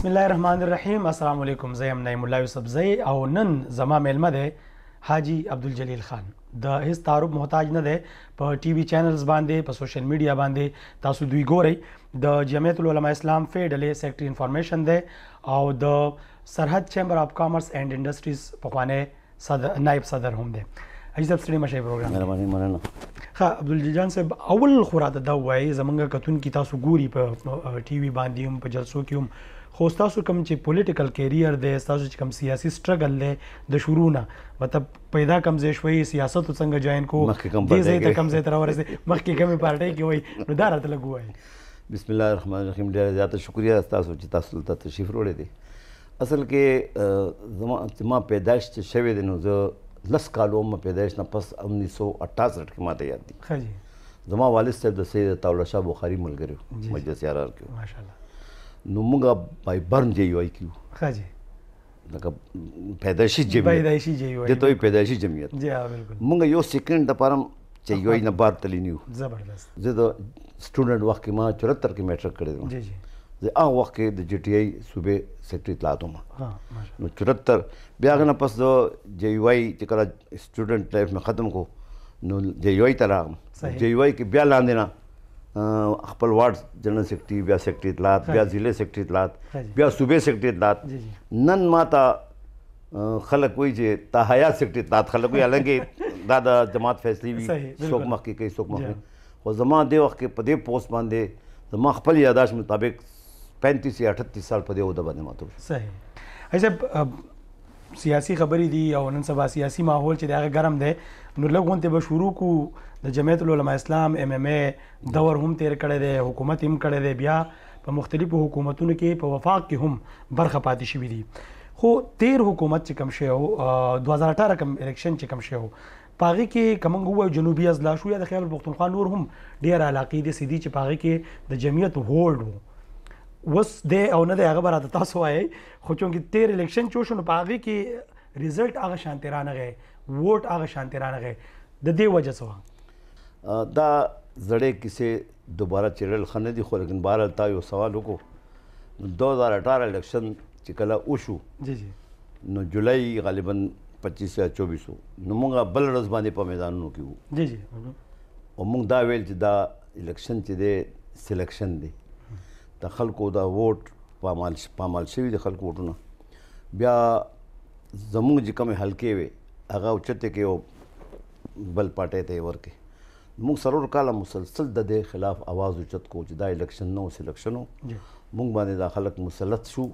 بسم الله الرحمن الرحیم السلام علیکم زیم نعیم الله سبزی او نن زما میلمه ده حاجی عبدالجلیل خان د هیڅ تعارف محتاج نه ده په ټي وي چینلز باندې په سوشل میډیا باندې تاسو دوی ګورئ د جمعیت العلماء اسلام فیډلې سیکټری انفارمیشن ده او د سرحد چیمبر اف کامرس اینڈ انډستریز په خوانه صدر نائب صدر هم ده اجزب سړي مشه پروګرام مهرباني مننه ها عبدالجان صاحب اول خورا د دوای زمونږ کتون کی تاسو ګوري په ټي وي باندې هم په جلسو کې هم خو تاسو کوم چې پولیټیکل کیریر دی تاسو چې کوم سیاسي سټرګل دی د شروع نه مطلب پیدا کم زې شوي سیاست څنګه جاین کو دې زې ته کم زې تر ورسې مخکې کمی پارټي کې وای نو دا راته لګوي بسم الله الرحمن الرحیم ډیر زیاته شکریا تاسو چې تاسو ته تشریف وروړې دي اصل کې زما زما پیدائش چې شوه د نو زه لس کالو م پیدائش نه پس 1968 کې ماته یاد دي ښه جی زما والد صاحب د سید طاولشاه بخاری ملګری مجلس یارار کې ماشاءالله نو موږ بای برن جی یو ای کیو ها جی دغه پیدایشي جمعیت پیدایشي جی یو ای دته پیدایشي جمعیت جی ها بالکل موږ یو سیکنډ د پاره چې یو ای نه بار تلی نیو زبردست زه د سټوډنټ وخت کې ما 74 کې میټرک کړی جی جی زه هغه وخت کې د جی ټی آی صوبې سیکرټری اطلاعات وم نو 74 بیا غنه پس د جی واي چې کله سټوډنټ لایف مې ختم کو نو جی واي ته راغم جی واي کې بیا لاندې نه خپल ward general secretary ब्या सेक्रेटरीत लात ब्या जिले सेक्रेटरीत लात ब्या सूबे सेक्रेटरीत लात नन माता खलक कोई जे ताहयात सेक्रेटरीत लात खलक कोई हालांकि दादा जमात फैसली भी शोक मख की कई शोक मख में और जमा दे वक्त के पदे पोस्ट बांधे जमा खपल यादाश्त मुताबिक पैंतीस या अठतीस साल पदे उहदा बांधे मातुर सही अच्छा سیاسي خبرې دي او نن سبا سیاسي ماحول چې دا ګرم دی نو لږ غونته به شروع کو د جمعیت العلماء اسلام ام ام ای دور هم تیر کړی دی حکومت هم کړی دی بیا په مختلفو حکومتونو کې په وفاق کې هم برخه پاتې شوې دي خو تیر حکومت چې کم شوی 2018 کم الیکشن چې کم شوی پاغي کې کومنګ وای جنوبي ازلا شو یا د خیال پختونخوا نور هم ډیر علاقې دي سيدي چې پاغي کې د جمعیت هولډ وو وس د او نه د هغه براته تاسو وای خو چونګې تیر الیکشن چوشن پاغي کې ریزلټ هغه شانتي رانغه ووټ هغه شانتي رانغه د دې وجه سره دا زړې کیسې دوباره چیرل خنه دي خو لیکن بهر تا یو سوال وکړو 2018 الیکشن چې کله وشو جی جی نو جولای غالبا 25 یا 24 نو موږ بل ورځ باندې په میدانونو کې وو جی جی او موږ دا ویل چې دا الیکشن چې دی سلیکشن دی د خلکو دا ووټ پامال پامال شوی د خلکو وټونه بیا زموږ چې کوم حلقې وي هغه اوچته کې یو بل پټه ته ورکه موږ سرور کاله مسلسل د دې خلاف आवाज اوچت کو چې دا الیکشن نو سلیکشنو موږ باندې دا خلک مسلط شو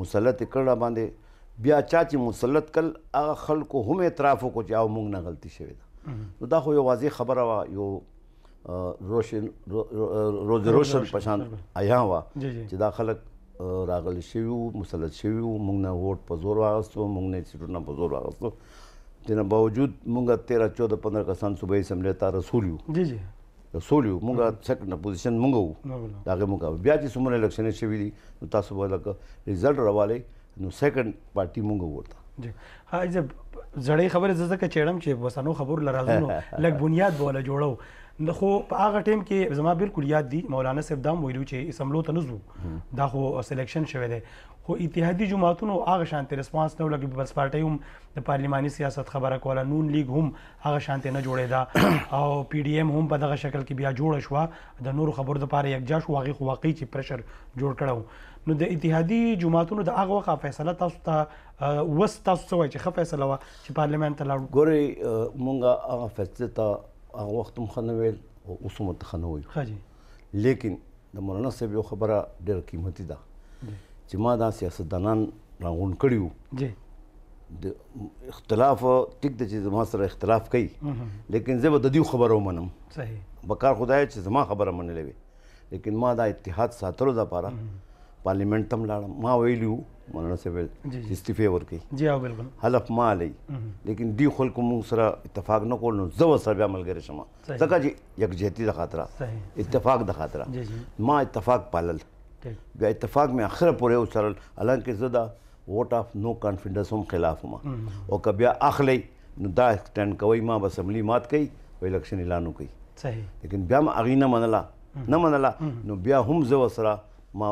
مسلط کړه باندې بیا چا چې مسلط کل هغه خلکو هم اعتراف وکړو چې او موږ نه غلطي شوې ده نو دا خو یو واضح خبره وا یو روشن روز روشن پشان آیا وا چې دا خلک راغلی شوی مسلط شوی موږ نه ووټ په زور واغستو موږ نه سیټونه په زور واغستو دنه باوجود مونږه 13 14 15 کسان صبح اسمبلی ته رسول یو جی جی رسول یو مونږه سیکنډ پوزیشن مونږ وو داګه مونږه بیا چې څومره الیکشن شوی دي نو تاسو به لکه ریزلټ راواله نو سیکنډ پارټي مونږ ورته جی ها جب زړې خبره زکه چېړم چې وسانو خبر لرازونو لګ بنیاد بوله جوړو خو په هغه ټیم کې زما بالکل یاد دي مولانا صاحب دام ویلو چې اسمبلو ته نزو دا خو سلیکشن شوه دی خو اتحادي جماعتونو هغه شانتي ریسپانس نه ولګي بس پارټي هم د پارلماني سیاست خبره کوله نون لیگ هم هغه شانتي نه جوړېدا او پی ډی ایم هم په دغه شکل کې بیا جوړ شو د نور خبر د پاره یک جاش واغې خو واقعي چې پریشر جوړ کړو نو د اتحادي جماعتونو د هغه وخت فیصله تاسو ته وس تاسو سوي چې خفه فیصله وا چې پارلمان ته لاړو ګوري مونږه هغه فیصله ته هغه وخت هم خنویل او اوس هم ته خنوي لیکن د مولانا صاحب یو خبره ډېر قیمتي ده چې ما دا سیاستدانان راغون کړیو جی د اختلاف ټیک د چې زما سره اختلاف کوي لیکن زه به د دې خبرو منم صحیح بکار خدای چې زما خبره منلې وي لیکن ما دا اتحاد ساتلو لپاره پارلیمنت تم لاړم ما ویلو مولانا صاحب استعفی ورکړي جی او بالکل حلف ما لای لیکن دی خلکو موږ سره اتفاق نه کول نو زو سره بیا ملګری شمه ځکه چې یک جهتی د خاطره اتفاق د خاطره ما اتفاق پالل بیا اتفاق مې اخره پورې وسرل حالانکه زه دا ووټ اف نو کانفیډنس هم خلاف ما او که بیا اخلي نو دا سټند کوي ما بس عملی مات کوي او الیکشن اعلان کوي صحیح لیکن بیا ما اغي نه منله نه منله نو بیا هم زه وسره ما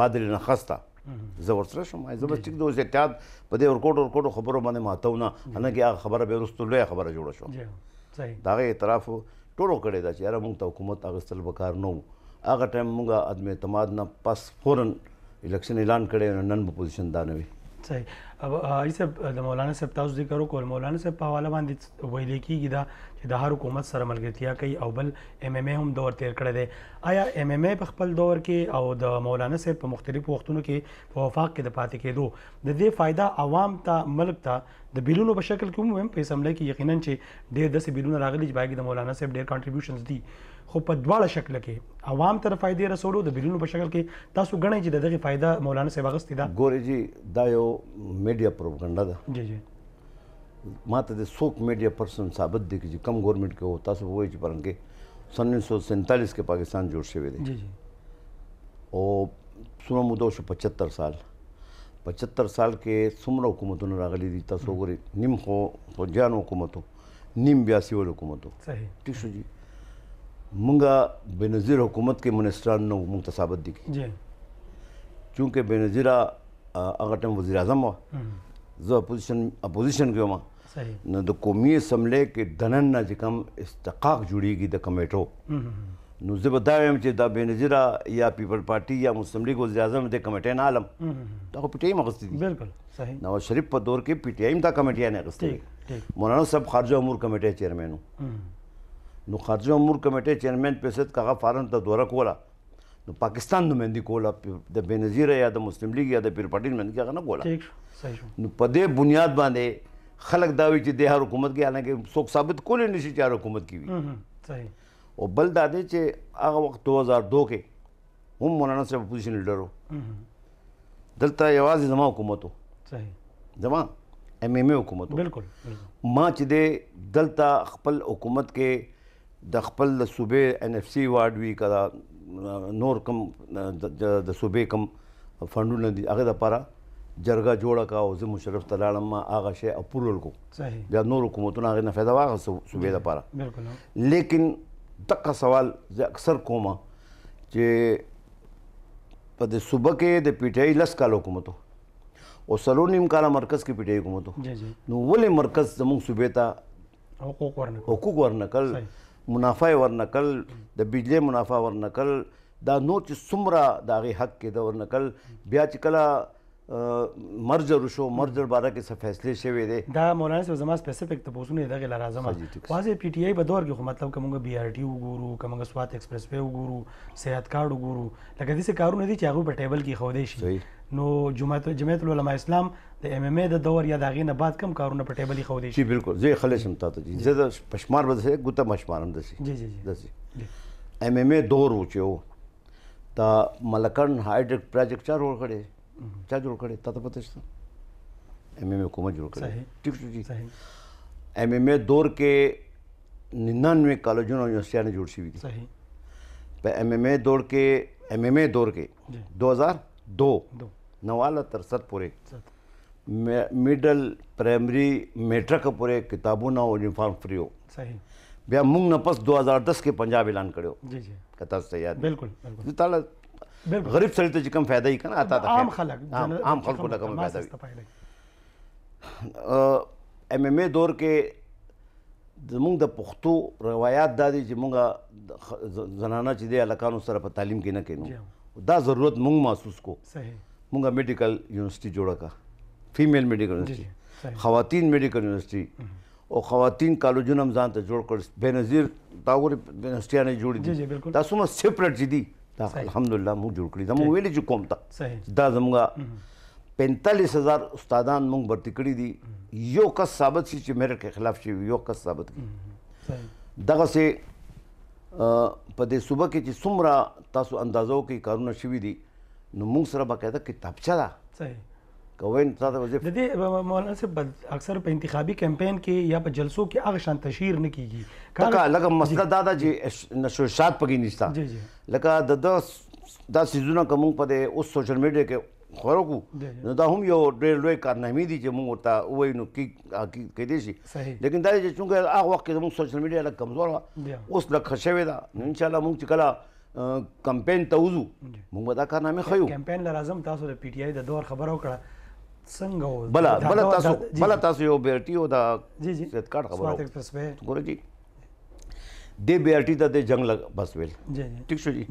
بادل نه خسته زه ورسره شم زه بس ټیک د اوس احتیاط په دې ورکوټ ورکوټ خبرو باندې ماتو نه هنکه هغه خبره به وروسته لوی خبره جوړه شو دا غي اعتراف ټولو کړی دا چې یاره موږ ته حکومت اغستل به کار نه وو هغه ټایم موږ عدم اعتماد نه پس فورن الیکشن اعلان کړي نن په پوزیشن دا نه وي صحیح او ایسب د مولانا صاحب تاسو ذکر وکول مولانا صاحب په حواله باندې ویل کیږي دا چې د هر حکومت سره ملګرتیا کوي او بل ام ام هم دور تیر کړی دی آیا ام ام په خپل دور کې او د مولانا صاحب په مختلفو وختونو کې په وفاق کې د پاتې کېدو د دې فایده عوام ته ملک ته د بیلونو په شکل کې هم په اسمبلی کې یقینا چې ډېر داسې بیلونه راغلي چې باید د مولانا صاحب ډېر کانټریبیوشنز دي خو په دواړه شکل کې عوام تر فائدې رسولو د بیلونو په شکل کې تاسو غنئ چې دغه فائدہ مولانا صاحب غستې ده ګوري جی دا یو میډیا پروپاګاندا ده جی جی ماته د څوک میډیا پرسن ثابت دي چې کم ګورنمنت کې هو تاسو وایي چې پرنګ کې 1947 کې پاکستان جوړ شوی دی جی جی او څومره مودو شو 75 سال 75 سال کې څومره حکومتونه راغلي دي تاسو وګورئ نیم خو فوجیان حکومتو نیم بیاسي ول حکومتو صحیح ټیک شو جی مونږه بنظیر حکومت کې منسټران نو مونږ ته ثابت دي جی چونکه بنظیر هغه ټیم وزیر اعظم و زه اپوزیشن اپوزیشن کې ما نو د قومي اسمبلی کې دنن نه کوم استحقاق جوړیږي د کمیټو نو زه به دا وایم چې دا بنظیره یا پیپل پارټي یا مسلم لیگ وزیر اعظم د کمیټې نه عالم دا خو پی ټی ایم اغوستې دي بالکل صحیح نواز شریف په دور کې پی ټی ایم دا کمیټې نه اغوستې مولانا صاحب خارجه امور کمیټې چیئرمین وو نو خارجه امور کمیټې چیرمن پیسد کغه فارن ته دوره کوله نو پاکستان نو مندي کوله د بنظیر یا د مسلم لیگ یا د پیر پټین مندي کغه نه کوله ٹھیک صحیح نو په دې بنیاد باندې خلک داوي چې د حکومت کې حالانکه څوک ثابت کولې نشي چې حکومت کې وي صحیح او بل دا دی چې هغه وخت 2002 کې هم مولانا صاحب اپوزیشن لیډر وو دلته یوازې زما حکومت وو صحیح زما ایم ایم اے حکومت بالکل ما چې د دلته خپل حکومت کې د خپل د صوبې ان اف سی وارد وی کړه نور کم د صوبې کم فندونه دي هغه د پاره جرګه جوړه کا او زه مشرف ته لاړم ما هغه شی اپروول کو صحیح بیا نور حکومتونه هغه نه فایده واغ صوبې د پاره بالکل لیکن دغه سوال زه اکثر کوم چې په د صوبې کې د پیټای لس کال حکومتو او سلو نیم کال مرکز کې پیټای حکومتو نو ولې مرکز زموږ صوبې ته حقوق ورنکل حقوق ورنکل صحیح منافع ورنکل د بجلی منافع ورنکل دا نور چې څومره د هغې حق کې د ورنکل بیا چې کله مرجر شو مرجر باره کې څه فیصله شوی دی دا مولانا صاحب زما سپیسیفیک تاسوونه دغه لرازم واځي پی ټی آی په دور کې خو مطلب کومه بی آر ټی وګورو کومه سوات ایکسپریس وی وګورو صحت کارت وګورو لکه دې څه کارونه دي چې هغه په ټیبل کې خو دی شي نو جمعیت جمعیت العلماء اسلام د ام ام ای د دور یا داغې نه بعد کم کارونه په ټیبل کې خو دی شي بالکل زه خلص هم تاسو جی زه پښمار بده ګوتہ مشمارم دسي جی جی جی ام ام ای دور و چې تا ملکن هایډریک پروجیکټ چار ور کړی क्या जरूर करे तत्प्रतिष्ठा एम एम ए हुकूमत जोड़ करे ठीक जी एम एम ए दौर के निन्यानवे कॉलेजों और यूनिवर्सिटियाँ ने जुड़ सी हुई थी एम एम ए दौर के एम एम ए दौर के दो हज़ार दो नवाल तिरसठ पूरे मिडल प्राइमरी मेट्रिक पूरे किताबों ना यूनिफॉर्म फ्री हो सही भैया मुंग नपस 2010 के पंजाब ऐलान करो जी जी कथा से याद बिल्कुल बिल्कुल غریب سړی ته چې کم فایده یې کنه اته عام خلک عام خلکو ته کم فایده وي ام ام ای دور کې زمونږ د پښتو روایت دا دي چې مونږه زنانه چې دی الکانو سره په تعلیم کې نه کینو دا ضرورت مونږ محسوس کو صحیح مونږه میډیکل یونیورسيټي جوړه کا فیمیل میډیکل یونیورسيټي خواتین میډیکل یونیورسيټي او خواتین کالجونه هم ځان ته جوړ کړ بنظیر دا ور یونیورسيټیانه جوړې دي دا څومره سپریټ دي دا الحمدلله موږ جوړ کړی دا موږ ویلې چې کوم ته دا زموږ 45000 استادان موږ برتی کړی دي یو کس ثابت شي چې میرټ کې خلاف شي یو کس ثابت کی دغه سه په دې صوبه کې چې څومره تاسو اندازو کې کارونه شوي دي نو موږ سره باقاعده کتابچه ده صحیح کوین تاسو وظیفه د دې مولانا صاحب اکثر په انتخابي کمپاین کې یا په جلسو کې هغه شان تشهیر نه کیږي کله لکه مسله دا ده چې نشوشات پکې نشتا جی جی لکه د 10 10 سيزونه کوم په اوس سوشل میډیا کې خورو نو دا هم یو ډېر لوی کارنامې دي چې موږ ورته وایو نو کی کې دي شي لیکن دا چې څنګه هغه وخت کې موږ سوشل میډیا لکه کمزور اوس لکه خښوي دا ان شاء الله موږ چې کله کمپین ته وځو موږ دا کارنامه خيو کمپین لرازم تاسو د پی ټ آی د دور خبرو کړه څنګه بل بل تاسو بل تاسو یو بیرټي او دا جی جی سید کارت خبرو سوات ایکسپریس وے ګور جی د بیرټي ته د جنگ لگ بس ویل جی جی ٹھیک شو جی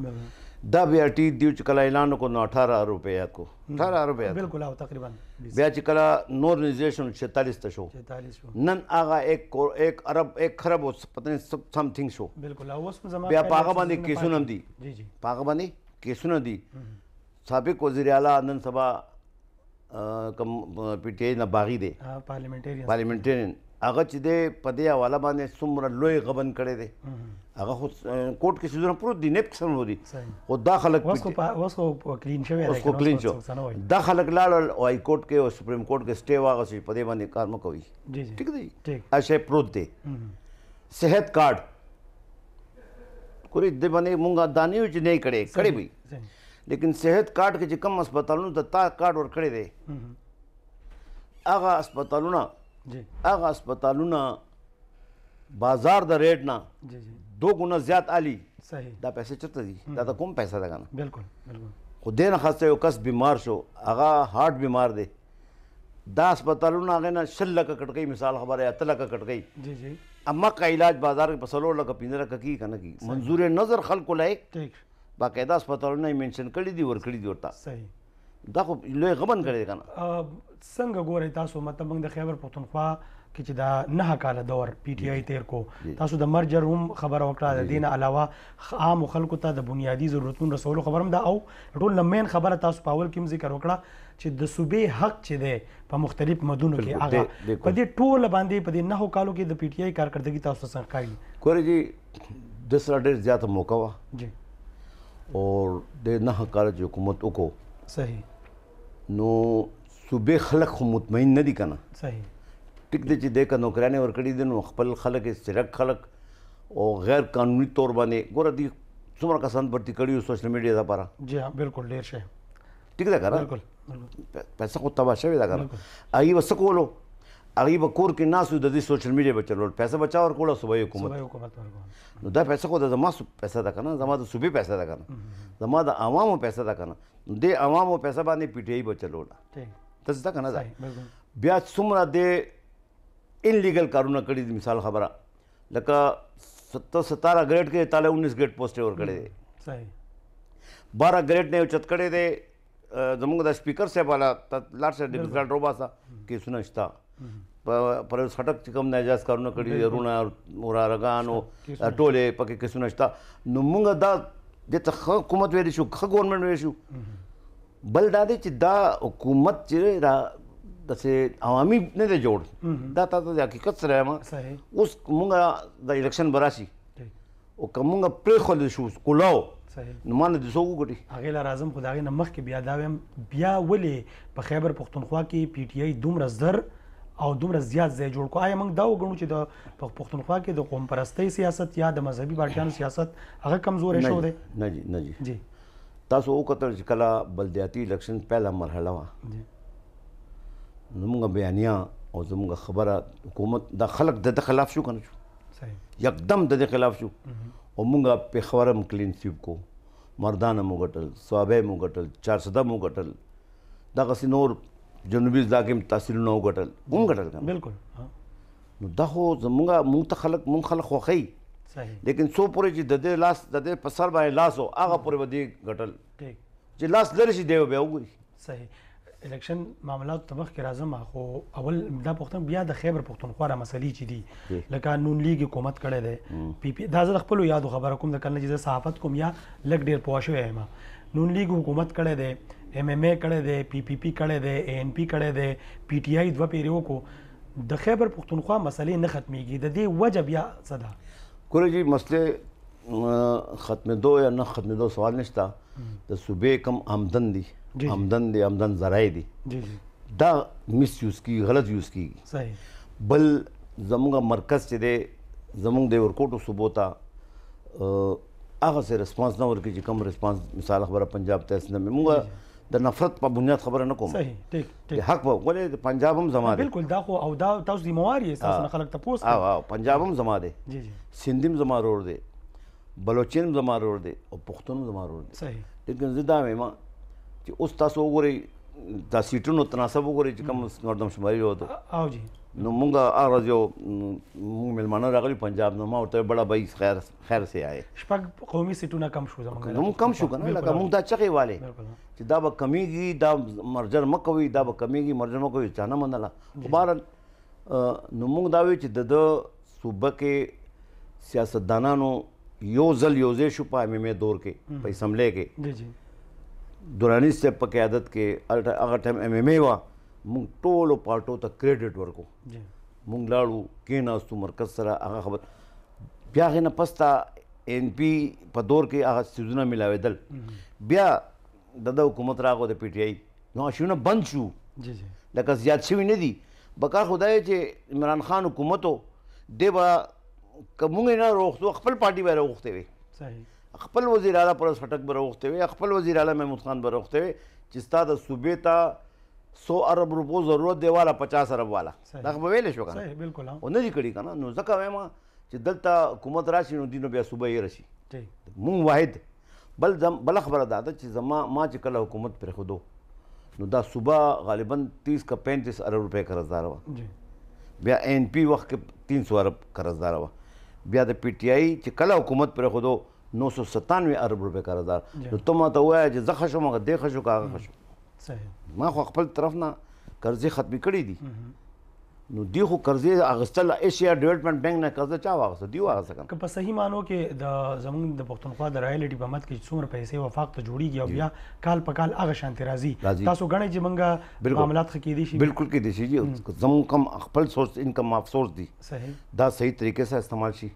دا بیرټي دیو چې کله اعلان کو نو 18 روپیا کو 18 روپیا بالکل او تقریبا بیا چې کله نور ریزیشن 46 ته شو 46 شو نن هغه 1 کروڑ 1 ارب 1 خرب او پتن سب سم تھنګ شو بالکل او اوس زمانہ بیا پاغه باندې کیسونه دي جی جی پاغه باندې کیسونه دي سابق وزیر اعلی نن سبا کوم پیټي نه باغی دی پارلیمنټریان پارلیمنټریان هغه چې د پدې حواله باندې څومره لوی غبن کړي دي هغه خو کوټ کې سيزونه پروت دي نه پسند ودی خو دا خلک واسو کلین شوی دی واسو کلین شو دا خلک لاړ او هاي کورټ کې او سپریم کورټ کې سټي واغ سي پدې باندې کار مکو وي ٹھیک دی اشه پروت دی صحت کارت کوری دې باندې مونږه دانیو چې نه کړي کړي وي لیکن صحت کارت کې چې کم هسپتالونو ته تا کارت ورکړی دی هغه هسپتالونه هغه هسپتالونه بازار د ریټ نه دو ګونه زیات عالی صحیح دا پیسې چرته دي دا کوم پیسې ده کنه بالکل بالکل خو دې نه خاصه یو کس بیمار شو هغه هارت بیمار دی دا هسپتالونه هغه نه شل لکه کټکې مثال خبره یا تل لکه کټکې جی جی اما کا علاج بازار کې پسلو لکه پینځه لکه کی کنه کی منظور نظر خلق لای ٹھیک باقاعده هسپتالونه یې منشن کړي دي ورکړي دي ورته صحیح دا خو لوی غمن کړی دی که نه څنګه ګورئ تاسو مطلب موږ د خیبر پښتونخوا کې چې دا نه کاله دور پی ټی آی تیر کو تاسو د مرجر هم خبره وکړه د دین علاوه عام خلکو ته د بنیادی ضرورتونو رسولو خبرم دا او ټول لمین خبره تاسو پاول کې ذکر وکړه چې د صوبې حق چې دی په مختلف مدونو کې هغه په دې ټول باندې په دې نه کالو کې د پی ټی آی کارکردګي تاسو څنګه کاری کورې جی د سره ډېر زیات موقع وا جی اور د نه کال چې حکومت وکړو صحیح نو صوبې خلک خو مطمئن نه دي کنه صحیح ټیک دی چې د کا نوکرانه ورکړي دي نو خپل خلک سرک خلک او غیر قانوني تور باندې ګوره دي څومره کسان پرتی کړیو سوشل میډیا لپاره جی ها بالکل ډیر شي ټیک ده کنه بالکل پیسې خو تباہ شوی دا کنه آی وسکولو هغه به کور کې ناسو د دې سوشل میډیا به چلول پیسې بچا ور کوله صوبای حکومت صوبای حکومت ورکول نو دا پیسې خو د زما پیسې ده کنه زما د صوبې پیسې ده کنه زما د عوامو پیسې ده کنه د عوامو پیسې باندې پی ټی آی به چلوله ته ځکه کنه ده بیا څومره د ان لیګل کارونه کړی مثال خبره لکه 17 گریډ کې تاله 19 گریډ پوسټ ور کړی دی صحیح 12 گریډ نه چت کړی دی زموږ د سپیکر صاحب والا لار سره ډیګل روبا سا کې سنشتہ پر سټک چې کوم ناجاز کارونه کړي رونه مورا رغانو ټوله پکې کیسو نشتا نو موږ دا د ته حکومت ویل شو خ ګورنمنت ویل شو بل دا دي چې دا حکومت چې را داسې عوامي نه دی جوړ دا تاسو د حقیقت سره ما اوس موږ د الیکشن براسي او کومه پرې خل شو کولاو نو مان د څو غټي هغه لار اعظم خدای نه مخ کې بیا دا بیا ولې په خیبر پختونخوا کې پی ټ آی دومره زر او دومره زیات ځای جوړ کو آی موږ دا وګڼو چې د پښتونخوا کې د قوم پرستۍ سیاست یا د مذهبي بارټیانو سیاست هغه کمزور شو دی نه جی نه جی جی تاسو وکړل چې کله بلدیاتي الیکشن پہلا مرحله وا جی زموږ بیانیا او زموږ خبره حکومت د خلک د خلاف شو کنه شو صحیح یکدم د خلاف شو او موږ په خبرم کلین سیب کو مردانه مو غټل ثوابه مو غټل 400 مو غټل دغه سينور جنوبي ځاګم تحصیل نو غټل هم غټل بالکل نو دا هو زمونږه مونږ ته خلک مونږ خلک خوخی صحیح لیکن سو پورې چې د دې لاس د دې په سر باندې لاس او هغه پورې ودی غټل ټیک چې لاس لري شي دی به وګوري صحیح الیکشن معاملات تبخ کې راځم خو اول دا پښتون بیا د خیبر پښتونخوا را مسلې چي دي لکه نون لیگ حکومت کړي ده پی پی دا زه خپل یاد خبر کوم د کله چې صحافت کوم یا لګ ډیر پوښوي ما نون لیگ حکومت کړي ده ایم ایم ای کړی دی پی پی پی کړی دی اے ان پی کړی دی پی ټی آی دوه پیری وکړو د خیبر پښتونخوا مسلې نه ختمیږي د دې وجه بیا څه ده ګوره جی مسلې ختمېدو یا نه ختمېدو سوال نشته د صوبې کم آمدن دي آمدن دي آمدن ذرایع دي دا مس یوز کی غلط یوز کی صحیح بل زموږ مرکز چې دی زموږ د ورکوټو صوبو ته هغه سه ریسپانس نه ورکړي چې کم ریسپانس مثال خبره پنجاب ته اسنه موږ د نفرت په بنیاد خبره نه کوم صحیح ټیک ټیک حق په ولې د پنجاب هم زما دی بالکل دا خو او دا تاسو د مواري تاسو نه خلک تاسو او او پنجاب هم زما دی جی جی سندیم زما رور دی بلوچین هم زما رور دی او پښتون هم زما رور دی صحیح لیکن زدا مې ما چې اوس تاسو وګورئ د سیټونو تناسب وګورئ چې کوم نوردم شماري وته او جی نو مونږه ارز یو مونږ ملمانه راغلی پنجاب نو ما ورته بڑا بای خیر خیر سي آئے شپږ قومي سیټونه کم شو زمونږ نو کم شو کنه لکه مونږ دا چغه والے چې دا به کمیږي دا مرجر مکوي دا به کمیږي مرجر مکوي چانه منله خو بهر نو مونږ دا وی چې د صوبه کې سیاستدانانو یو ځل یوځې شو په ایم ایم دور کې په اسمبلی کې دورانی صاحب په قیادت کې هغه ټایم ایم ایم وا مونږ ټولو پارټو ته کریډټ ورکو مونږ لاړو کېناستو مرکز سره هغه خبر بیا هغې نه پستا ان پی په دور کې هغه سیزونه ملاوېدل بیا د د حکومت راغو د پی ټی آی نو شونه بند شو لکه زیات شوي نه دي بکار خدای چې عمران خان حکومت دی به که مونږ نه روغتو خپل پارټي به روغتې وي صحیح خپل وزیر اعلی پرس هټک به روغتې وي خپل وزیر اعلی محمود خان به روغتې وي چې ستا د صوبې ته 100 ارب روپو ضرورت دی والا 50 ارب والا دا به ویل شو کنه صحیح بالکل او نه دي کړی کنه نو ځکه وایم چې دلته حکومت راشي نو دینو بیا صوبه یې راشي مون واحد بل زم بل خبره ده چې زما ما چې کله حکومت پر خودو نو دا صوبه غالبا 30 کا 35 ارب روپے قرضدار و بیا ان پی وخت کې 300 ارب قرضدار و بیا د پی ټی آی چې کله حکومت پر خودو 997 ارب روپے قرضدار نو ته ما ته وایې چې زخه شو مګه دیخه شو کاغه شو صحیح ما خو خپل طرف نه قرضې ختمې کړې دي نو دی خو قرضې اغستل ایشیا ډیولپمنٹ بانک نه قرضه چا واغسته دی واغسته کنه که په صحیح مانو کې د زمونږ د پښتونخوا د رایلټي په مت کې څومره پیسې وفاق ته جوړیږي او بیا کال په کال هغه شانتي راځي تاسو غنئ چې منګه معاملات خکې دي شي بالکل کې دي شي زمونږ کم خپل سورس انکم افسورس دي صحیح دا صحیح طریقې سره استعمال شي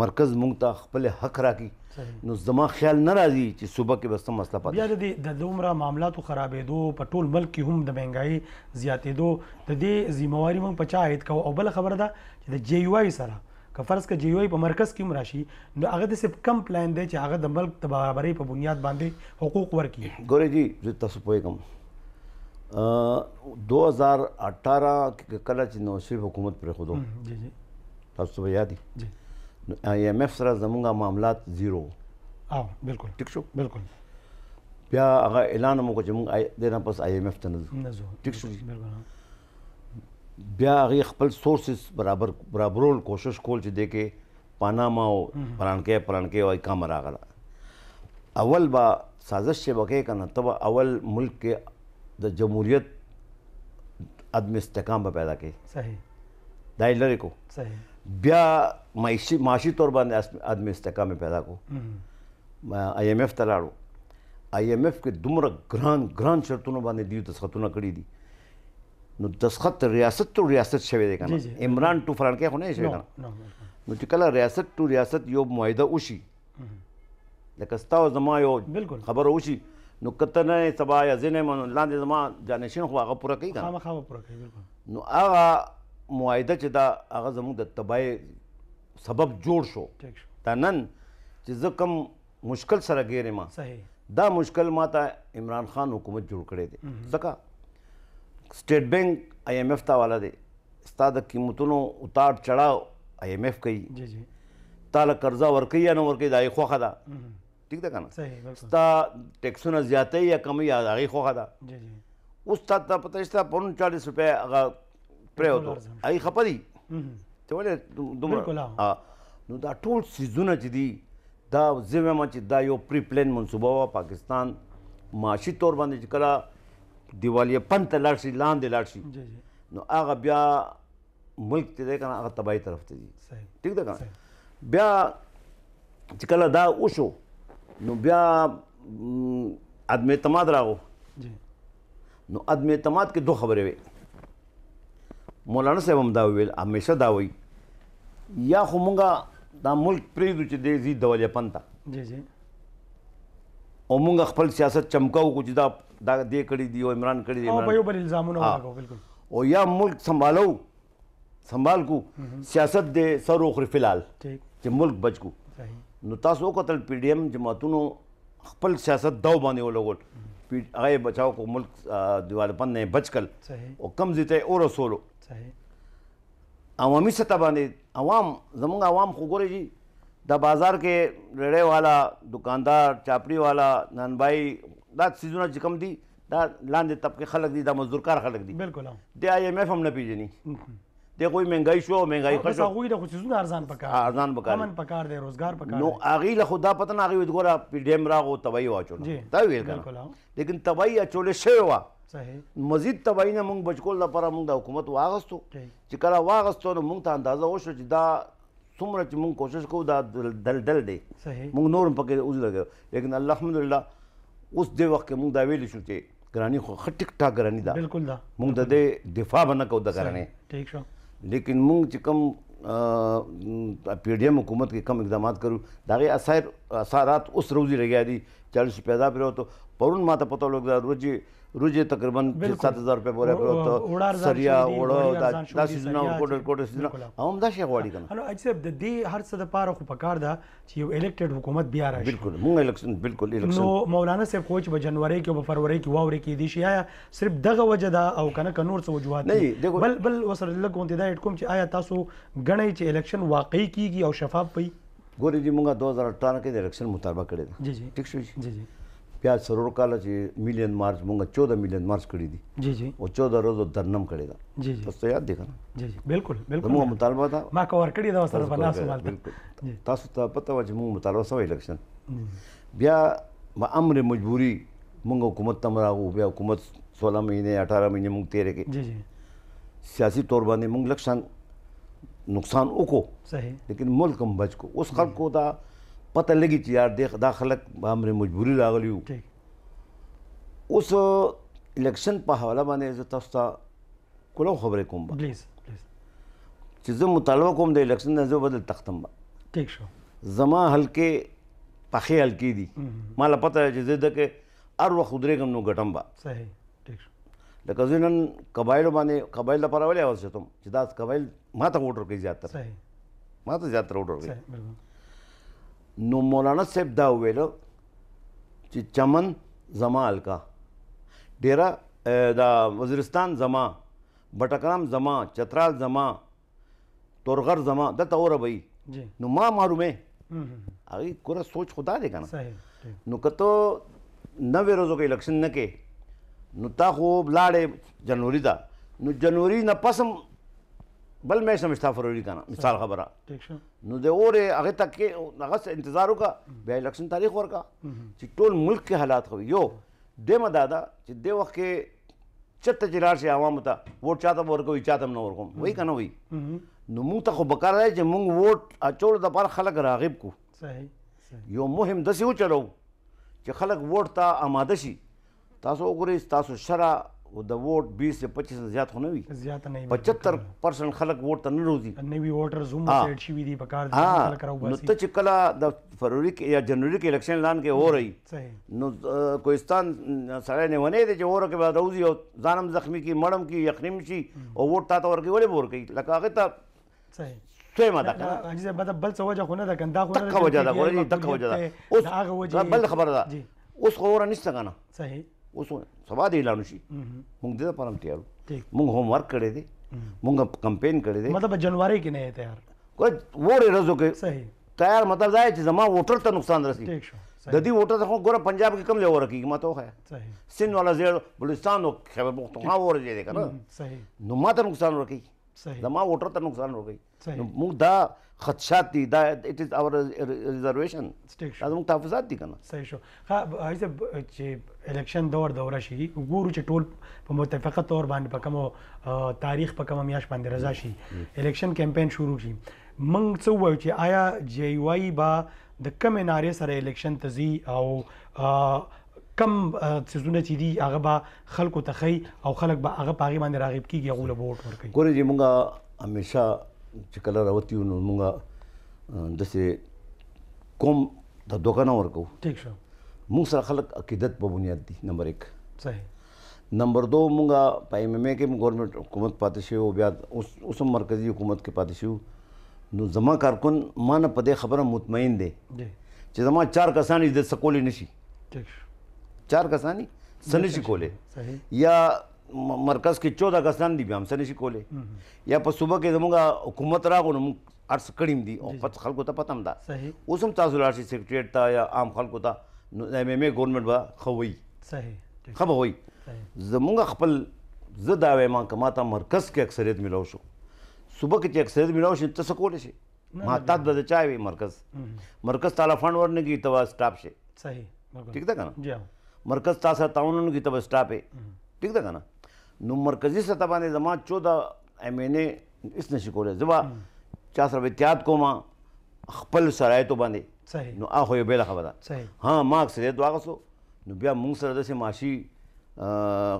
مرکز مونږ ته خپل حق راکړي نو زما خیال نه راځي چې صوبه کې بس مسله پاتې بیا د د دومره معاملاتو خرابېدو په ټول ملک کې هم د مهنګایي زیاتېدو د دې ځمواري مونږ په چا عاید کوو او بل خبره ده چې د جی یو آی سره که فرض که جیوی په مرکز کې مراشي نو هغه د سپ کم پلان دی چې هغه د ملک د برابرۍ په بنیاد باندې حقوق ورکړي ګورې جی زه تاسو پوهیږم 2018 کې کله چې نو شریف حکومت پرې خودو جی جی تاسو یادی جی آی ایم ایف سره زمونږه معاملات زیرو او بالکل ټیک شو بالکل بیا هغه اعلان مو کو چې مونږ دنه پس آی ایم ایف ته نه ځو ټیک شو بالکل بیا هغه خپل سورسز برابر برابرول کوشش کول چې د کې پاناما او پرانکې پرانکې وای کم راغله اول با سازش شبکې کنه تب اول ملک کې د جمهوریت عدم استحکام به پیدا کی صحیح دای لری کو صحیح بیا معیشی معاشي تور باندې ادمي استحکام پیدا کو آی ایم ایف ته لاړو آی ایم ایف کې دومره ګران ګران شرطونه باندې دی دسخطونه کړی دي نو دسخط ریاست تو ریاست شوی دی کنه عمران ټو فران کې خونه شوی کنه نو چې کله ریاست ټو ریاست یو معاهده وشي لکه ستاسو زما یو خبر وشي نو کته نه سبا یا زنه من لاندې زما جانشین خو هغه پوره کوي کنه خامخا پوره کوي بالکل نو هغه معاهده چې دا هغه زموږ د تبای سبب جوړ شو دا نن چې زه کم مشکل سره ګیرم دا مشکل ما ته عمران خان حکومت جوړ کړی دی ځکه سټیټ بینک آی ایم ایف تا والا دی ستا د قیمتونو اتار چړاو آی ایم ایف کوي جی جی تاله قرضه ورکي یا نه ورکي دا یې خوخه ده ٹھیک ده کنه صحیح بالکل ستا ټیکسونه زیاته یا کمی یا دا یې خوخه ده جی جی اوس تا ته پته شته 45 روپے هغه پرې وته ای خپدي ته ولې دومره نو دا ټول سيزونه چې دي دا زموږ ما چې دا یو پری پلان منصوبه وا پاکستان معاشي تور باندې چې کړه دیوالیه پنت لارشي لاندې لارشي نو هغه بیا ملک ته کنه هغه تباہی طرف ته دي ٹھیک ده کنه بیا چې کله دا وشو نو بیا عدم اعتماد راغو نو عدم اعتماد کې دوه خبرې وي مولانا صاحب هم دا ویل همیشه دا وایي یا خو مونږه دا ملک پریږدو چې دی زی دولې پنتا جی جی او مونږ خپل سیاست چمکاو کو چې دا دا دې کړی دی او عمران کړی دی او په یو بل الزامونه ولګو بالکل او یا ملک سنبالو سنبال کو سیاست دې سر اوخر فلال چې ملک بچ کو نو تاسو قتل پی ډی ایم جماعتونو خپل سیاست داو باندې ولګول پی هغه بچاو کو ملک دیوالپن نه بچ کل او کم زیته اور سولو صحیح عوامي سطح باندې عوام زمونږ عوام خو ګورئ جی د بازار کې ریړې والا دکاندار چاپړي والا نانبای دا سیزونه چې کم دي دا لاندې طبقه خلک دي دا مزدور کار خلک دي بالکل د آی ایم ایف هم نه پیژني د کوئی مهنګای شو مهنګای خرڅ او هغه د سیزونه ارزان پکار ارزان پکار امن پکار دی روزګار پکار نو اغي له خدا پته نه اغي ګوره پی ډیم راغو تبعی واچو دا ویل کړه لیکن تبعی اچول شوی و صحیح مزید تباہی نه مونږ بچکول لپاره مونږ د حکومت واغستو چې کله واغستو نو مونږ ته اندازه وشو چې دا څومره چې مونږ کوشش کوو دا دلدل دی مونږ نور پکې اوس لګو لیکن الحمدلله اوس دې وخت کې مونږ دا ویل شو چې ګرانی خو ټیک ټاک ګرانی دا بالکل دا مونږ د دې دفاع باندې کو دا ګرانی ٹھیک شو لیکن مونږ چې کم پی ډی ایم حکومت کې کم اقدامات کړو دا غي اثر اثرات اوس روزي لګیا دي 40 پیدا پرو ته پرون ماته پتو لګ دا روزي روزه تقریبا 7000 روپیا بوره پروت سریا وړو دا داسې زونه کوټه کوټه زونه هم دا شی غواړي کنه نو اج صاحب د دې هر څه د پاره خو پکار دا چې یو الیکټډ حکومت بیا راشي بالکل مونږ الیکشن بالکل الیکشن نو مولانا صاحب خو چې په جنوري کې او په فروری کې واوري کې دي شي آیا صرف دغه وجه دا او کنه کنور څه وجوهات نه بل بل وسره لګون دا اټ کوم چې آیا تاسو غنۍ چې الیکشن واقعي کیږي او شفاف وي ګورې دې مونږه 2018 کې د الیکشن مطالبه کړې ده جی جی ٹھیک شو جی جی بیا سرور کال چې میلیون مارچ مونږه 14 میلیون مارچ کړی دي جی جی او 14 ورځو درنم کړی دا جی جی تاسو یاد دی کنه جی جی بالکل بالکل موږ مطالبه دا ما کا ور کړی دا سره بنا سوال تاسو ته پته و چې موږ مطالبه سوې الیکشن بیا ما امر مجبوری موږ حکومت ته راغو بیا حکومت 16 مہینے 18 مہینے موږ تیرې کې جی جی سیاسي تور باندې موږ لکشن نقصان وکړو صحیح لیکن ملک هم بچ کو اوس خلکو دا پته لګي چې یار دا خلک باندې مجبوري راغلی وو اوس الیکشن په حواله باندې زه تاسو ته کوم خبرې کوم پلیز پلیز چې زه مطالبه کوم د الیکشن نه زه بدل تختم با ٹھیک شو زما حلقه پخې حلقې دي مالا پته چې زه دکې هر وخت درېږم نو ګټم با صحیح ٹھیک شو لکه زه نن قبایلو باندې قبایل لپاره ولې اوسېتم چې دا قبایل ما ته ووټ ورکوي زیاتره صحیح ما ته زیاتره ووټ ورکوي نو مولانا صاحب دا ویلو چې چمن زما الکا ډیرا دا وزیرستان زما بټکرام زما چترال زما تورغر زما د تور وای نو ما معلومه هغه کور سوچ خدا دی کنه صحیح نو کته نوې ورځو کې الیکشن نه کې نو تا خو لاړې جنوري دا نو جنوري نه پسم بل مې سمجھتا فروری کنه مثال خبره ٹھیک شه نو د اوره هغه تک کې هغه انتظار وکا بیا الیکشن تاریخ ورکا چې ټول ملک کې حالات خو یو دیمه دادا چې د وخت کې چته جلار شي عوام ته ووټ چاته ورکوي چاته نه ورکوم وای کنه وای نو موږ ته خو بکار دی چې موږ ووټ اچول د پر خلک راغب کو صحیح یو مهم دسی و چلو چې خلک ووټ ته آماده شي تاسو وګورئ تاسو شرع او د ووټ 20 یا 25 زیات خو نه وي زیات نه وي 75% خلک ووټ ته نه روزي نه وي ووټر زوم سیټ شي وي دي په کار دي خلک راو باسي نو ته چې کله د فروری کې یا جنوري کې الیکشن اعلان کې هو رہی صحیح نو کوهستان سره نه ونه دي چې وره کې بعد روزي او ځانم زخمی کی مړم کی یخنیم شي او ووټ تا ته ورګي ولې ور کوي لکه هغه ته صحیح څه ماده کنه عزیز بل څه وجه خو نه ده کنده خو نه ده وجه ده وجه ده اوس بل خبره ده اوس خو ور نشته کنه صحیح اوس سبا د اعلان شي موږ د لپاره هم تیار موږ هوم ورک کړی دی موږ کمپین کړی دی مطلب جنوري کې نه تیار وړې ورځو کې صحیح تیار مطلب دا چې زما ووټر ته نقصان رسي ټیک شو د دې ووټر ته ګوره پنجاب کې کم ځای ورکیږي ما ته وخایه صحیح سند والا زیر بلوچستان او خیبر پختونخوا ورځي دی که نه نو ما ته نقصان ورکوي زما ووټر ته نقصان ورغی موږ دا خدشات دي دا اټ از اور ریزرویشن دا موږ تحفظات دي کنه صحیح شو ها ایزه چې الیکشن دور دوره شي ګورو چې ټول په متفقه تور باندې په کوم تاریخ په کوم میاش باندې رضا شي الیکشن کمپاین شروع شي موږ څه وایو چې آیا جی واي با د کم نارې سره الیکشن تزي او کم سيزونه چې دي هغه به خلکو ته خي او خلک به هغه پاغي باندې راغب کیږي هغه له ووټ ورکړي ګورې جی مونږه همیشه چې کله راوتی نو مونږه دسه کوم د دوکان ورکو ٹھیک شو مونږ سره خلک عقیدت په بنیاد دي نمبر 1 صحیح نمبر دو مونږه په ایم ایم ای کې ګورنمنت حکومت پاتې شو بیا اوس اوس مرکزی حکومت کې پاتې شو نو زما کارکون ما نه په دې خبره مطمئن دي چې زما چار کسان دې سکول نشي ٹھیک شو चार कसानी सनशी कोले या مرکز کې 14 کسان دي به هم سنشي کولې یا په صوبه کې زموږه حکومت راغو نو ارس کړیم دي او پت خلکو ته پته هم ده اوس هم تاسو لارشي سیکریټریټ ته یا عام خلکو ته نو ایم ایم ای ګورنمنت به خوي صحیح خبر وي زموږه خپل زه دا وایم چې ما ته مرکز کې اکثریت ملو شو صوبه کې چې اکثریت ملو شي تاسو کولې شي ما تاسو به چای وي مرکز مرکز تعالی فند ورنګي توا سټاپ شي صحیح ٹھیک ده کنه جی مرکز تا سره تعاونونه کوي ته به سټا پې ٹھیک ده که نه نو مرکزي سطح باندې زما چوده ایم این اے اس نشي کولی زه به چا سره به احتیاط کوم خپل شرایطو باندې صحیح نو هغه یو بله خبره ده ها ما اکثریت واغسو نو بیا موږ سره داسې معاشي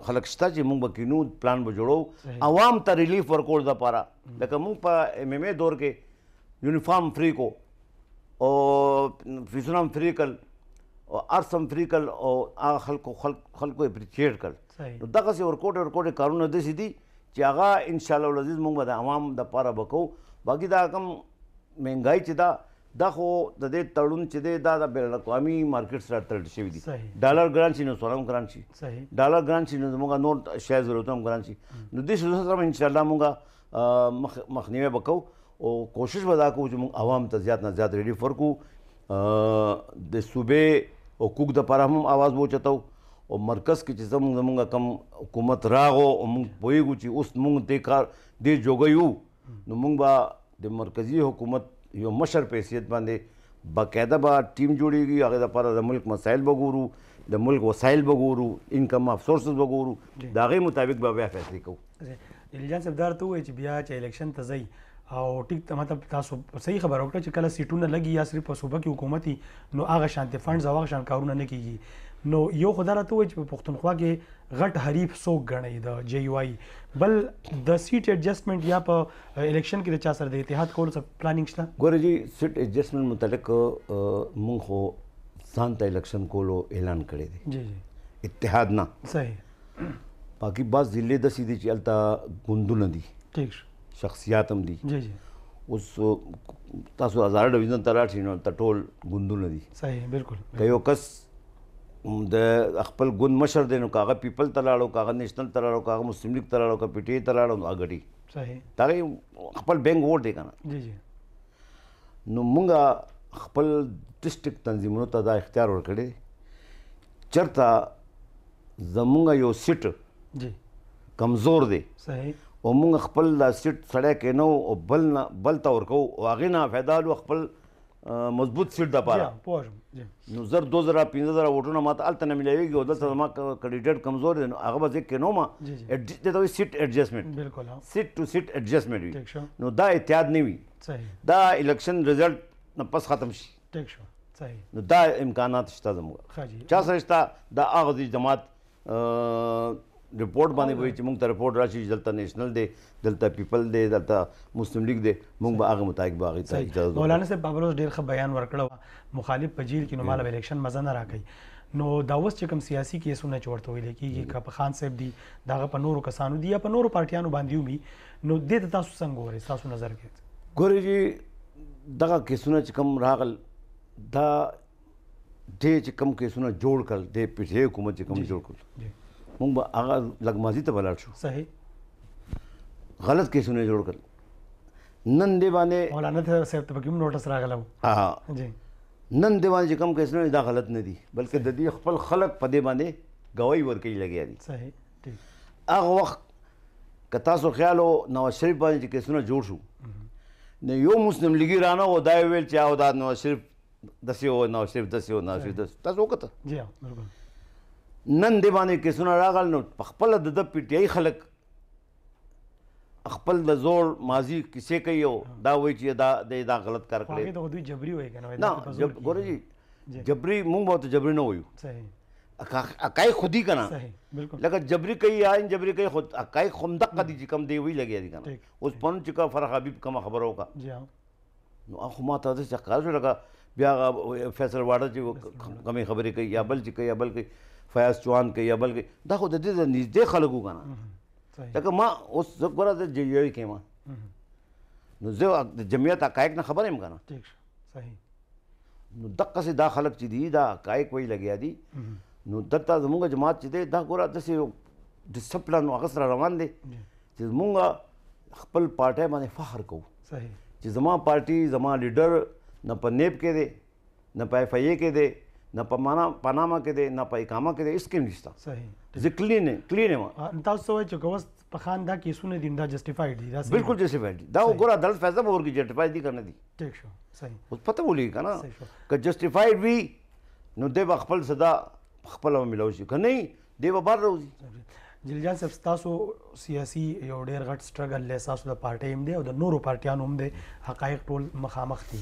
خلک شته چې موږ به کینو پلان به جوړو عوام ته ریلیف ورکول د پاره لکه موږ په ایم ایم اے دور کې یونیفارم فری کو او فیسونه فری کړل او ارسم فریکل او هغه خلکو خلکو خلکو اپریشیټ کړ نو دغه سي ورکوټ ورکوټ کارونه د سي دي چې هغه ان شاء الله العزیز موږ به د عوام د پاره بکو باقي دا کم مهنګای چې دا دا خو د دې تړون چې دی دا د بین الاقوامي مارکیټ سره تړل شوی دی ډالر ګران شي نو سونم ګران شي ډالر ګران شي نو موږ نور شیز ضرورت هم ګران شي نو دې سره ان شاء الله موږ مخنیوي وکړو او کوشش ودا کوو چې موږ عوام ته زیات نه زیات ریډي فرکو د صوبې او کوک د پاره هم आवाज وچتاو او مرکز کې چې زموږ زموږ کم حکومت راغو او موږ پویګو چې اوس موږ دې کار دې جوګیو نو موږ به د مرکزی حکومت یو مشر په حیثیت باندې باقاعده به ټیم جوړیږي هغه د پاره د ملک مسایل وګورو د ملک وسایل وګورو انکم اف سورسز وګورو دا غي مطابق به بیا فیصله کوو الجان صاحب دار ته وایي چې بیا چې الیکشن ته ځي او ټیک مطلب تاسو صحیح خبر وکړه چې کله سیټونه لګي یا صرف په صوبه کې حکومت نو هغه شانتي فندز او هغه شان کارونه نه کیږي نو یو خدای راته وایي چې په پښتونخوا کې غټ حریف څوک غني د جی واي بل د سیټ ایڈجسٹمنٹ یا په الیکشن کې د چا سره د اتحاد کول څه پلانینګ شته ګوره جی سیټ ایڈجسٹمنٹ متعلق مونږ خو ځان ته الیکشن کولو اعلان کړی دی جی جی اتحاد نه صحیح باقي بعض ضلع د سیدي چې التا ګوندونه دي ٹھیک شخصیات هم دي جی جی اوس تاسو هزار ډیویژن ته راټی نو ټول ګوندونه دي صحیح بالکل که یو کس د خپل ګوند مشر دی نو کاغه پیپل تلاړو کاغه نېشنل تلاړو کاغه مسلم لیگ تلاړو کاغه پی ټی آی تلاړو اګړي صحیح دا خپل بینک ووټ دی کنه جی جی نو مونږه خپل ډیسټریکټ تنظیمونو ته دا اختیار ورکړي چرته زمونږ یو سیټ جی کمزور دی صحیح او موږ خپل دا سیټ سړی کینو او بل نه بل ته ورکو او هغې نه فایدالو خپل مضبوط سیټ دپاره نو زر دو زره پنځه زره ووټونه ماته هلته نه میلاویږي او دلته زما کډیډیټ کمزور دی نو هغه به زه کینوم دته وایي سیټ ایڈجسټمنټ سیټ ټو سیټ ایڈجسټمنټ وي نو دا احتیاط نه وي دا الیکشن رزلټ نه پس ختم شي ټیک شو نو دا امکانات شته زموږ چا سره شته دا هغه جماعت ریپورت باندې وایي چې موږ ته ریپورت راشي چې دلته نېشنل دی دلته پیپل دی دلته مسلم لیگ دی موږ به هغه مطابق به هغې ته اجازه مولانا صاحب بابلوس ډېر ښه بیان ورکړی مخالف په جیل کې نو ماله الیکشن مزه نه راکوي نو دا اوس چې کوم سیاسي کیسونه چورته ویل کیږي کپ خان صاحب دی داغه په نورو کسانو دی یا په نورو پارټیانو باندې ومي نو د دې تاسو څنګه ګورئ تاسو نظر کې ګورې جی دغه کیسونه چې کوم راغل دا دې چې کوم کیسونه جوړ کړل دې پیټه حکومت چې کوم جوړ کړل مونږ به هغه لګمازي ته ولاړ شو صحیح غلط کیسونه جوړ کړل نن دی باندې مولانا ته صاحب ته کوم نوټس راغلم ها جی نن دی باندې کوم کیسونه دا غلط نه دي بلکې د دې خپل خلق په دې باندې گواہی ورکړي لګیا دي صحیح ټیک هغه وخت که تاسو خیال او نواز شریف باندې کیسونه جوړ شو نو یو مسلم لیګی رانه و دای ویل چې او دا نواز شریف دسی او نواز شریف دسی او نواز شریف دسی تاسو وکړه جی بالکل نن دی باندې کیسونه راغل نو خپل د د پی ټی آی خلک خپل د زور ماضی کیسې کوي او دا وایي چې دا د دا غلط کار کړی دا دوی جبري وای کنه نه ګورې جی جبري مونږ به ته جبري نه وایو صحیح اکای خودی کنا لکه جبري کوي یا ان جبري کوي خود اکای خمدق قدی چې کم دی وی لګیا دي کنه اوس پون چې کا فرح حبیب کم خبرو کا جی نو اخو ما ته ځکه کار لګا بیا فیصل واړه چې کمی خبرې کوي یا بل چې کوي یا بل کوي فیاض چوان کې یا بلکې دا خو د دې د نږدې خلکو که نه ځکه ما اوس زه ګوره د جیوي کې ما نو زه د جمعیت حقایق نه خبر یم که نه صحیح نو دقسې دا خلک چې دي دا حقایق وایي لګیا دي نو دلته زموږ جماعت چې دی دا ګوره داسې یو ډسپلن هغه سره روان دی چې زموږ خپل پارټۍ باندې فخر کوو صحیح چې زما پارټي زما لیډر نه په نیب کې دی نه په اف ای کې دی نه په معنا پنامه کې دی نه په اقامه کې دی هیڅ کې نشته صحیح زه کلین کلین یم تاسو وایئ چې کوست په خان دا کیسونه دي دا جسټیفایډ دي دا بالکل جسټیفایډ دي دا وګوره عدالت فیصله به ورګي جسټیفایډ دي کنه دي ټیک شو صحیح اوس پته ولې کنه ک جسټیفایډ وی نو د خپل صدا خپل ملو شي کنه دی به بار راوځي جلجان صاحب تاسو سیاسي یو ډېر غټ سټرګل له تاسو د پارټي هم دی او د نورو پارټیانو هم دی حقایق ټول مخامخ دي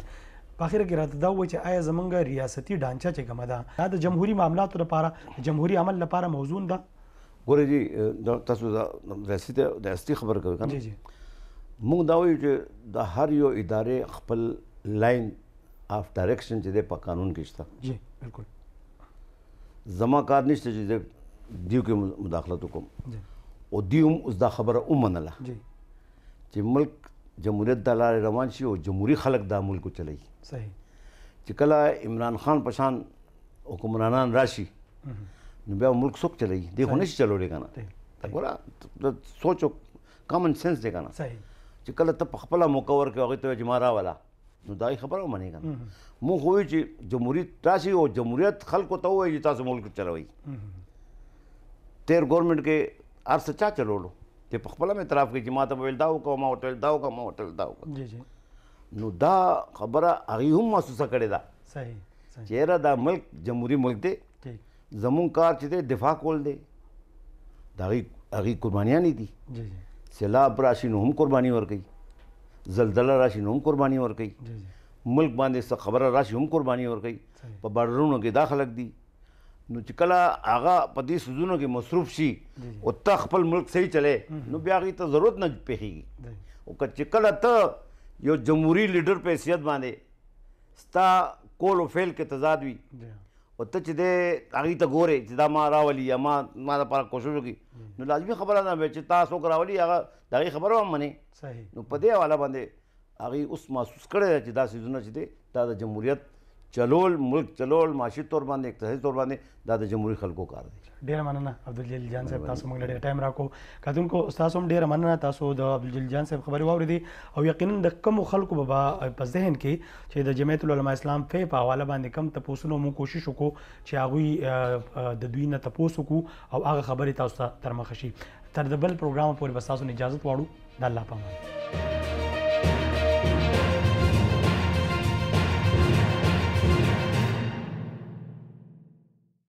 په اخر کې راته دا و چې آیا زمونږ ریاستي ډانچه چې کومه ده دا د جمهوریت معاملاتو لپاره جمهوریت عمل لپاره موضوع ده ګوره جی تاسو دا ریاستي د استي خبر کوي کنه جی جی موږ دا وایو چې د هر یو ادارې خپل لاین اف ډایرکشن چې د په قانون کې شته جی بالکل زما کار نشته چې دیو کې مداخلت وکم او دیوم اوس دا خبره ومنله چې ملک جمهوریت د لارې روان شي او جمهوریت خلک دا ملک چلای صحیح چې کله عمران خان پشان حکمرانان راشي نو بیا ملک څوک چلای دی خو نشي چلولې کنه ګوره سوچو کامن سنس دی کنه صحیح چې کله ته خپل موقع ورکې هغه ته جمارا والا نو دا خبره مانی کنه مو خو چې جمهوریت راشي او جمهوریت خلکو ته وایي تاسو ملک چلوي تیر ګورنمنت کې ارڅ چا چلولو ته په خپل مې اعتراف کوي چې ما ته ویل دا وکړه ما ورته ویل دا وکړه ما ورته ویل دا وکړه جی جی نو دا خبره هغه هم محسوسه کړې ده صحیح چیرې دا ملک جمهوریت ملک دی زمون کار چې دی دفاع کول دی دا غي هغه قربانیاں نه دي جی جی سیلاب راشي نو هم قرباني ورکړي زلزلہ راشي نو هم قرباني ورکړي ملک باندې څه خبره راشي هم قرباني ورکړي په بارډرونو کې داخلك دي نو چې کله هغه په دې سوزونو کې مصروف شي او ته خپل ملک صحیح چلے نو بیا هغې ته ضرورت نه پېښېږي او که چې کله ته یو جمهوري لیډر په حیثیت باندې ستا کول او فعل کې تضاد وي او ته چې دی هغې ته ګورې چې دا ما راولي یا ما ما دپاره کوشش وکړي نو لازمي خبره ده چې تا څوک راولي هغه د هغې خبره هم منې نو په دې حواله باندې هغې اوس محسوس کړی دی چې دا سیزونه چې دی دا د جمهوریت چلول ملک چلول معاشي تور باندې اقتصادي تور باندې دا د جمهوریت خلکو کار دی ډیر مننه عبدالجلیل جان صاحب تاسو موږ ډیر ټایم راکو کتونکو تاسو هم ډیر مننه تاسو د عبدالجلیل جان صاحب خبرې واوریدي او یقینا د کم خلکو به په ذهن کې چې د جمعیت العلماء اسلام په حواله باندې کم تپوسونو مو کوشش وکړو چې هغه د دوی نه تپوس وکړو او هغه خبرې تاسو ته تر مخ شي تر د بل پروګرام پورې بس تاسو اجازه واړو د الله پامان